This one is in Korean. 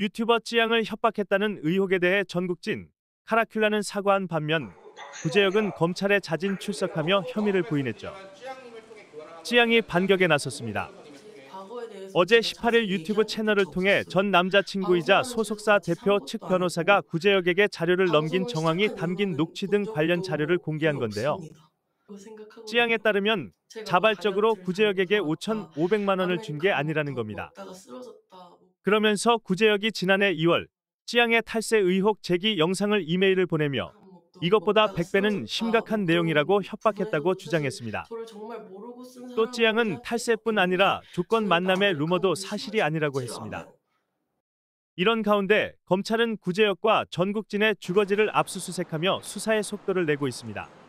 유튜버 지양을 협박했다는 의혹에 대해 전국진 카라큘라는 사과한 반면 구제역은 검찰에 자진 출석하며 혐의를 부인했죠. 지양이 반격에 나섰습니다. 어제 18일 유튜브 채널을 통해 전 남자친구이자 소속사 대표 측 변호사가 구제역에게 자료를 넘긴 정황이 담긴 녹취 등 관련 자료를 공개한 건데요. 지양에 따르면 자발적으로 구제역에게 5,500만 원을 준 게 아니라는 겁니다. 그러면서 구제역이 지난해 2월 찌양의 탈세 의혹 제기 영상을 이메일을 보내며 이것보다 100배는 심각한 내용이라고 협박했다고 주장했습니다. 또 찌양은 탈세뿐 아니라 조건 만남의 루머도 사실이 아니라고 했습니다. 이런 가운데 검찰은 구제역과 전국진의 주거지를 압수수색하며 수사의 속도를 내고 있습니다.